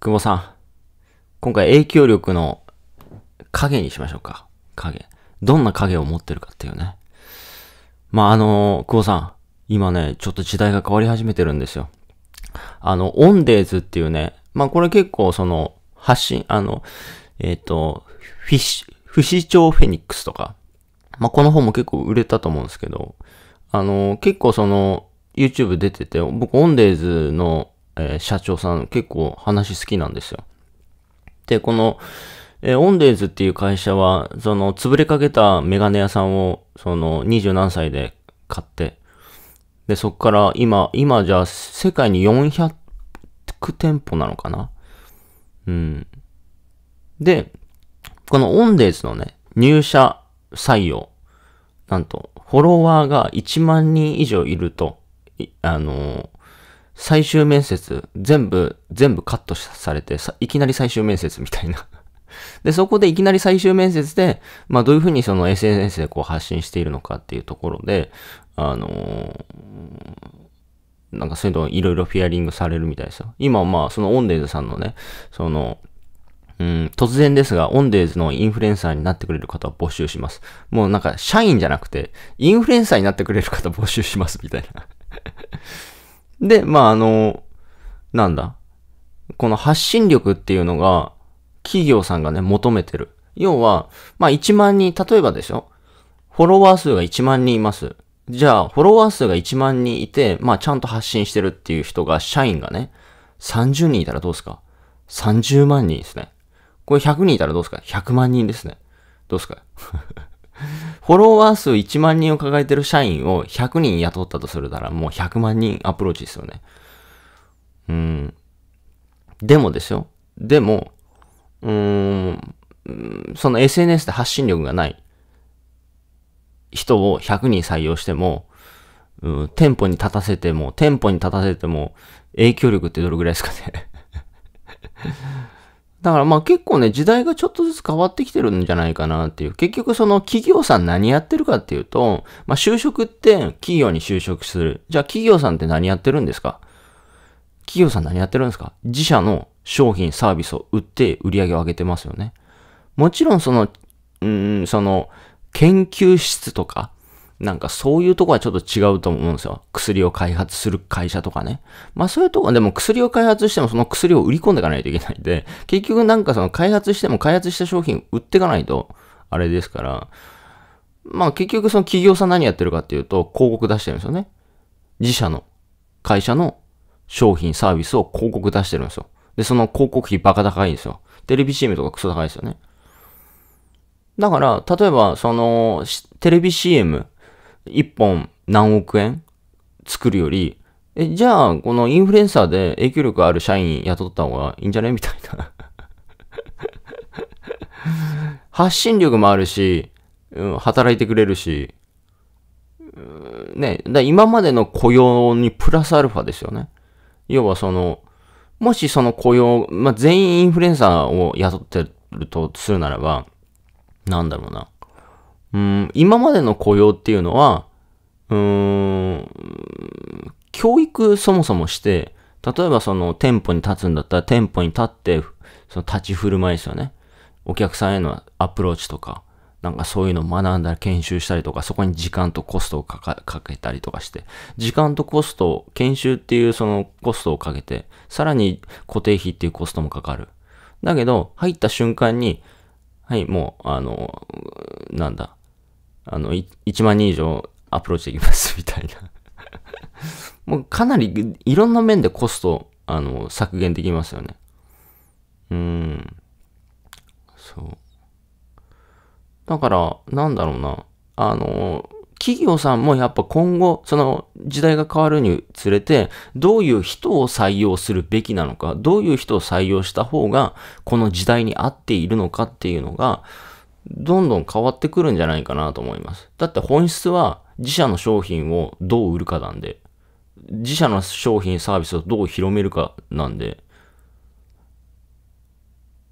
久保さん。今回影響力の影にしましょうか。影。どんな影を持ってるかっていうね。まあ、あの久保さん。今ね、ちょっと時代が変わり始めてるんですよ。あの、オンデーズっていうね、まあ、これ結構その、発信、あの、えっ、ー、と、フィッシュ、不死鳥フェニックスとか、まあ、この本も結構売れたと思うんですけど、あの、結構その、YouTube 出てて、僕、オンデーズのえー、社長さん結構話好きなんですよ。で、この、えー、オンデーズっていう会社は、その、潰れかけたメガネ屋さんを、その、20何歳で買って、で、そっから今、今じゃあ世界に400店舗なのかなうん。で、このオンデーズのね、入社採用、なんと、フォロワーが1万人以上いると、あのー、最終面接、全部、全部カットされて、いきなり最終面接みたいな で、そこでいきなり最終面接で、まあどういうふうにその SNS でこう発信しているのかっていうところで、あのー、なんかそういうのいろいろフィアリングされるみたいですよ。今まあそのオンデーズさんのね、その、うん、突然ですが、オンデーズのインフルエンサーになってくれる方を募集します。もうなんか社員じゃなくて、インフルエンサーになってくれる方募集しますみたいなで、まあ、あの、なんだ。この発信力っていうのが、企業さんがね、求めてる。要は、まあ、1万人、例えばでしょフォロワー数が1万人います。じゃあ、フォロワー数が1万人いて、まあ、ちゃんと発信してるっていう人が、社員がね、30人いたらどうですか ?30 万人ですね。これ100人いたらどうですか ?100 万人ですね。どうですかフォロワー数1万人を抱えてる社員を100人雇ったとするならもう100万人アプローチですよね。うん。でもですよ。でも、うーん、その SNS で発信力がない人を100人採用しても、うん、店舗に立たせても、店舗に立たせても、影響力ってどれぐらいですかねだからまあ結構ね、時代がちょっとずつ変わってきてるんじゃないかなっていう。結局その企業さん何やってるかっていうと、まあ就職って企業に就職する。じゃあ企業さんって何やってるんですか企業さん何やってるんですか自社の商品、サービスを売って売り上げを上げてますよね。もちろんその、うん、その、研究室とか、なんかそういうとこはちょっと違うと思うんですよ。薬を開発する会社とかね。まあそういうとこはでも薬を開発してもその薬を売り込んでいかないといけないんで、結局なんかその開発しても開発した商品売っていかないと、あれですから、まあ結局その企業さん何やってるかっていうと、広告出してるんですよね。自社の会社の商品、サービスを広告出してるんですよ。で、その広告費バカ高いんですよ。テレビ CM とかクソ高いですよね。だから、例えば、その、テレビ CM、1本何億円作るより、え、じゃあ、このインフルエンサーで影響力ある社員雇った方がいいんじゃねみたいな 発信力もあるし、うん、働いてくれるし、ね、だ今までの雇用にプラスアルファですよね。要はその、もしその雇用、まあ、全員インフルエンサーを雇ってるとするならば、なんだろうな。うん、今までの雇用っていうのは、うん、教育そもそもして、例えばその店舗に立つんだったら店舗に立って、その立ち振る舞いですよね。お客さんへのアプローチとか、なんかそういうのを学んだら研修したりとか、そこに時間とコストをかけたりとかして、時間とコスト、研修っていうそのコストをかけて、さらに固定費っていうコストもかかる。だけど、入った瞬間に、はい、もう、あの、なんだ、あの、1万人以上アプローチできますみたいな もうかなりいろんな面でコスト、あの、削減できますよね。うん。そう。だから、なんだろうな。あの、企業さんもやっぱ今後、その時代が変わるにつれて、どういう人を採用するべきなのか、どういう人を採用した方が、この時代に合っているのかっていうのが、どんどん変わってくるんじゃないかなと思います。だって本質は自社の商品をどう売るかなんで、自社の商品、サービスをどう広めるかなんで、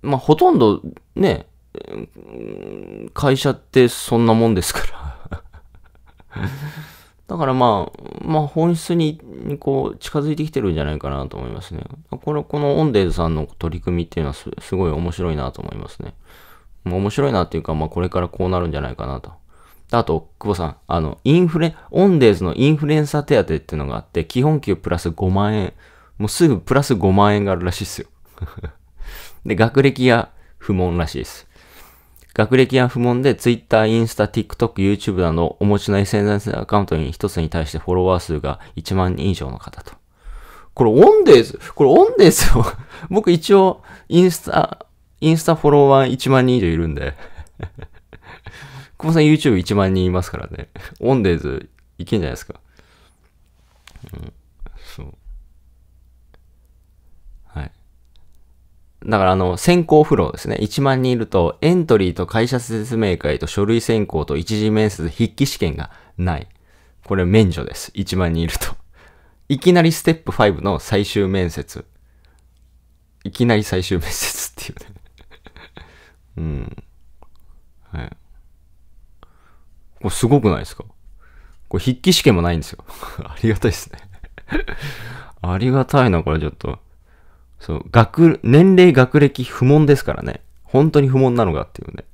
まあほとんどね、会社ってそんなもんですから だからまあ、まあ本質にこう近づいてきてるんじゃないかなと思いますね。この、このオンデーズさんの取り組みっていうのはすごい面白いなと思いますね。面白いなっていうか、まあ、これからこうなるんじゃないかなと。あと、久保さん、あの、インフレ、オンデーズのインフルエンサー手当っていうのがあって、基本給プラス5万円、もうすぐプラス5万円があるらしいっすよ。で、学歴が不問らしいです。学歴や不問で Twitter、インスタ、TikTok、YouTube などお持ちの SNS アカウントに一つに対してフォロワー数が1万人以上の方と。これオンデーズこれオンデーズよ僕一応インスタ、インスタフォロワー1万人以上いるんで久保さん YouTube1 万人いますからね。オンデーズいけんじゃないですか。うん、そう。はい。だからあの、先行フローですね。1万人いると、エントリーと会社説明会と書類選考と一次面接筆記試験がない。これ免除です。1万人いると。いきなりステップ5の最終面接。いきなり最終面接っていうねうん。はい。これすごくないですかこれ筆記試験もないんですよ。ありがたいですね ありがたいな、これちょっと。そう、学、年齢、学歴、不問ですからね。本当に不問なのかっていうね。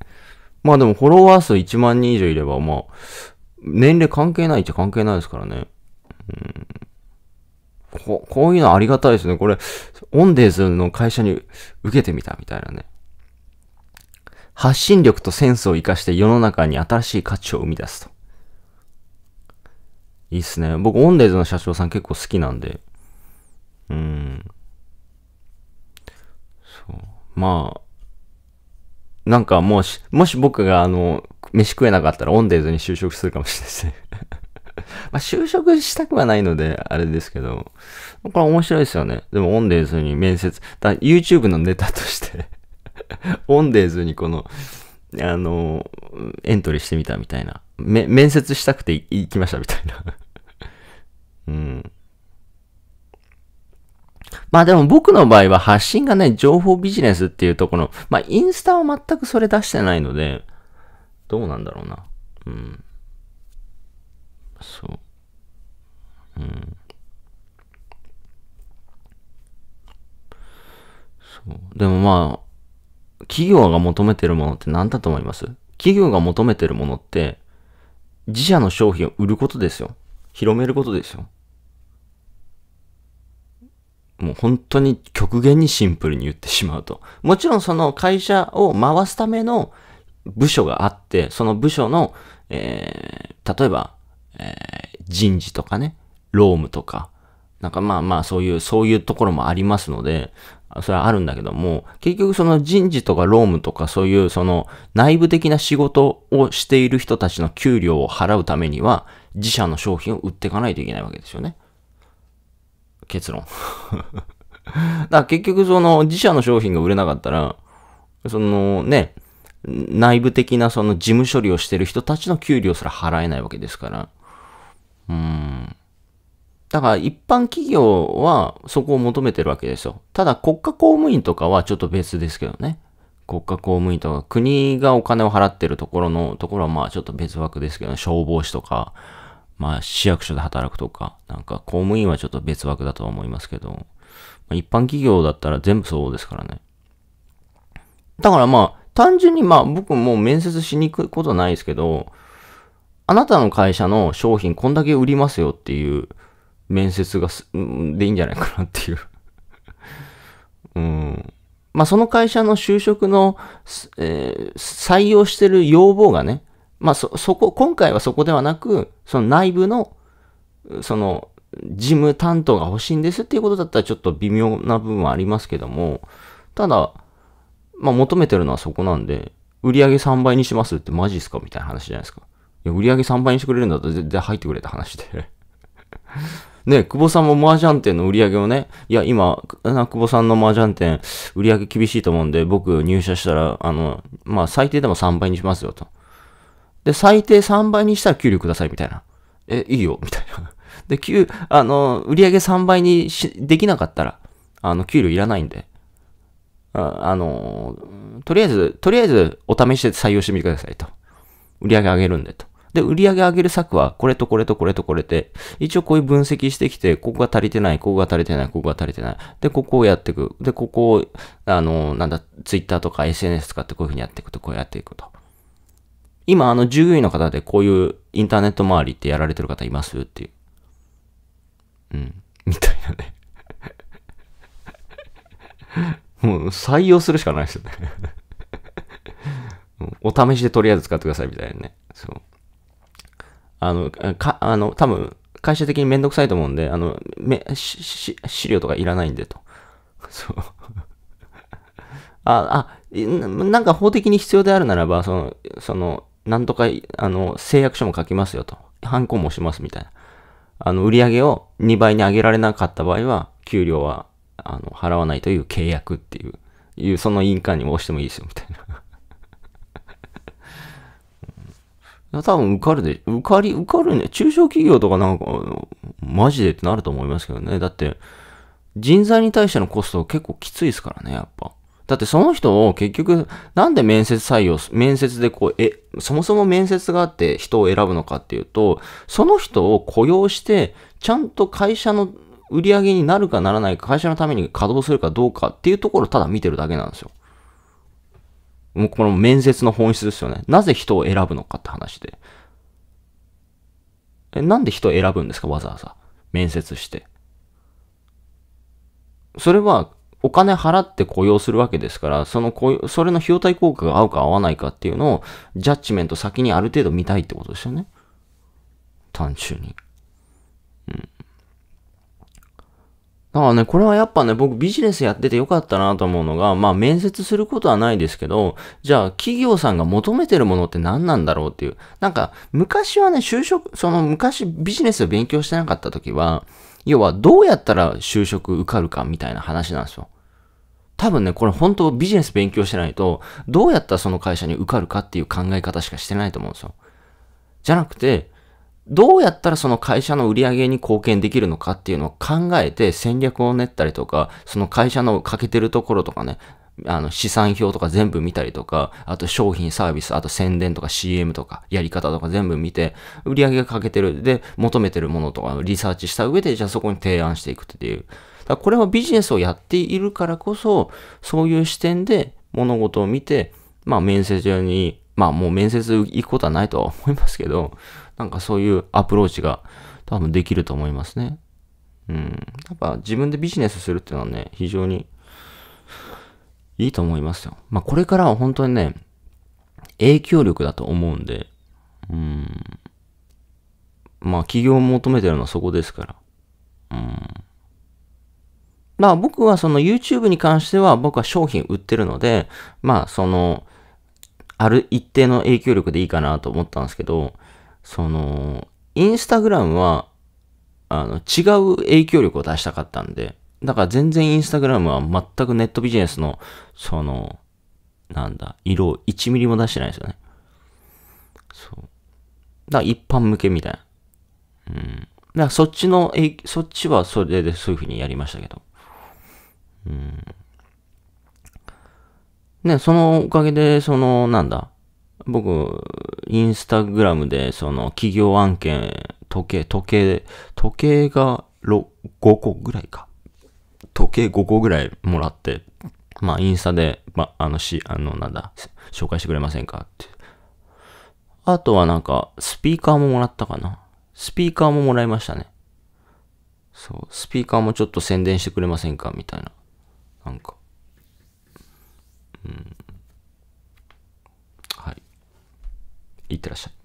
まあでもフォロワー数1万人以上いれば、まあ、年齢関係ないっちゃ関係ないですからね。うん。ここういうのありがたいですね。これ、オンデーズの会社に受けてみたみたいなね。発信力とセンスを活かして世の中に新しい価値を生み出すと。いいっすね。僕、オンデーズの社長さん結構好きなんで。うん。そう。まあ、なんかもし、もし僕があの、飯食えなかったらオンデーズに就職するかもしれないですね。まあ、就職したくはないので、あれですけど、これ面白いですよね。でも、オンデーズに面接、だ YouTube のネタとして オンデーズにこの、あの、エントリーしてみたみたいな。め、面接したくて行きましたみたいな。うん。まあでも僕の場合は発信がね、情報ビジネスっていうところまあインスタは全くそれ出してないので、どうなんだろうな。うん。そう。うん。そう。でもまあ、企業が求めてるものって何だと思います企業が求めてるものって、自社の商品を売ることですよ。広めることですよ。もう本当に極限にシンプルに言ってしまうと。もちろんその会社を回すための部署があって、その部署の、えー、例えば、えー、人事とかね、労務とか、なんかまあまあそういう、そういうところもありますので、それはあるんだけども、結局その人事とか労務とかそういうその内部的な仕事をしている人たちの給料を払うためには、自社の商品を売っていかないといけないわけですよね。結論 だから結局その自社の商品が売れなかったら、そのね、内部的なその事務処理をしてる人たちの給料すら払えないわけですから。うーん。だから一般企業はそこを求めてるわけですよ。ただ国家公務員とかはちょっと別ですけどね。国家公務員とか国がお金を払ってるところのところはまあちょっと別枠ですけど、ね、消防士とか、まあ市役所で働くとか、なんか公務員はちょっと別枠だとは思いますけど、まあ、一般企業だったら全部そうですからね。だからまあ単純にまあ僕も面接しに行くことはないですけど、あなたの会社の商品こんだけ売りますよっていう、面接がす、でいいんじゃないかなっていう うん。まあ、その会社の就職の、えー、採用してる要望がね、まあ、そ、そこ、今回はそこではなく、その内部の、その、事務担当が欲しいんですっていうことだったらちょっと微妙な部分はありますけども、ただ、まあ、求めてるのはそこなんで、売上3倍にしますってマジっすかみたいな話じゃないですか。いや、売上3倍にしてくれるんだったら全然入ってくれた話でね、久保さんも麻雀店の売り上げをね、いや、今、久保さんの麻雀店、売り上げ厳しいと思うんで、僕入社したら、あの、まあ、最低でも3倍にしますよ、と。で、最低3倍にしたら給料ください、みたいな。え、いいよ、みたいな。で、給、あの、売り上げ3倍にし、できなかったら、あの、給料いらないんで。ああの、とりあえず、とりあえず、お試しで採用してみてください、と。売り上げ上げるんで、と。で、売り上げ上げる策は、これとこれとこれとこれで、一応こういう分析してきて、ここが足りてない、ここが足りてない、ここが足りてない。で、ここをやっていく。で、ここを、あの、なんだ、ツイッターとか SNS 使ってこういうふうにやっていくと、こうやっていくと。今、あの、従業員の方でこういうインターネット周りってやられてる方いますっていう。うん。みたいなねもう採用するしかないですよね お試しでとりあえず使ってくださいみたいなね。そう。あの、か、あの、多分、会社的にめんどくさいと思うんで、あの、め、し、資料とかいらないんでと。そう。あ、あ、なんか法的に必要であるならば、その、その、なんとか、あの、誓約書も書きますよと。ハンコもしますみたいな。あの、売り上げを2倍に上げられなかった場合は、給料は、あの、払わないという契約っていう、いう、その印鑑にも押してもいいですよ、みたいな。多分受かるで、受かり、受かるね。中小企業とかなんか、マジでってなると思いますけどね。だって、人材に対してのコスト結構きついですからね、やっぱ。だってその人を結局、なんで面接採用、面接でこう、え、そもそも面接があって人を選ぶのかっていうと、その人を雇用して、ちゃんと会社の売り上げになるかならないか、会社のために稼働するかどうかっていうところをただ見てるだけなんですよ。もうこの面接の本質ですよね。なぜ人を選ぶのかって話で。え、なんで人を選ぶんですかわざわざ。面接して。それは、お金払って雇用するわけですから、その雇用、それの費用対効果が合うか合わないかっていうのを、ジャッジメント先にある程度見たいってことですよね。単純に。うん。だからね、これはやっぱね、僕ビジネスやっててよかったなと思うのが、まあ面接することはないですけど、じゃあ企業さんが求めてるものって何なんだろうっていう。なんか、昔はね、就職、その昔ビジネスを勉強してなかった時は、要はどうやったら就職受かるかみたいな話なんですよ。多分ね、これ本当ビジネス勉強してないと、どうやったらその会社に受かるかっていう考え方しかしてないと思うんですよ。じゃなくて、どうやったらその会社の売り上げに貢献できるのかっていうのを考えて戦略を練ったりとか、その会社の欠けてるところとかね、あの、資産表とか全部見たりとか、あと商品サービス、あと宣伝とか CM とか、やり方とか全部見て、売り上げが欠けてる。で、求めてるものとかリサーチした上で、じゃあそこに提案していくっていう。だこれはビジネスをやっているからこそ、そういう視点で物事を見て、まあ面接中にまあもう面接行くことはないとは思いますけど、なんかそういうアプローチが多分できると思いますね。うん。やっぱ自分でビジネスするっていうのはね、非常にいいと思いますよ。まあこれからは本当にね、影響力だと思うんで、うん。まあ企業を求めてるのはそこですから。うん。まあ僕はその YouTube に関しては僕は商品売ってるので、まあその、ある一定の影響力でいいかなと思ったんですけど、その、インスタグラムは、あの、違う影響力を出したかったんで、だから全然インスタグラムは全くネットビジネスの、その、なんだ、色を1ミリも出してないですよね。そう。だから一般向けみたいな。うん。だからそっちの、そっちはそれでそういうふうにやりましたけど。うん。ね、そのおかげで、その、なんだ、僕、インスタグラムで、その、企業案件、時計、時計、時計が5個ぐらいか。時計5個ぐらいもらって、まあ、インスタで、まあ、あの、し、あの、なんだ、紹介してくれませんかって。あとはなんか、スピーカーももらったかな。スピーカーももらいましたね。そう、スピーカーもちょっと宣伝してくれませんかみたいな。なんか。うん。いってらっしゃい。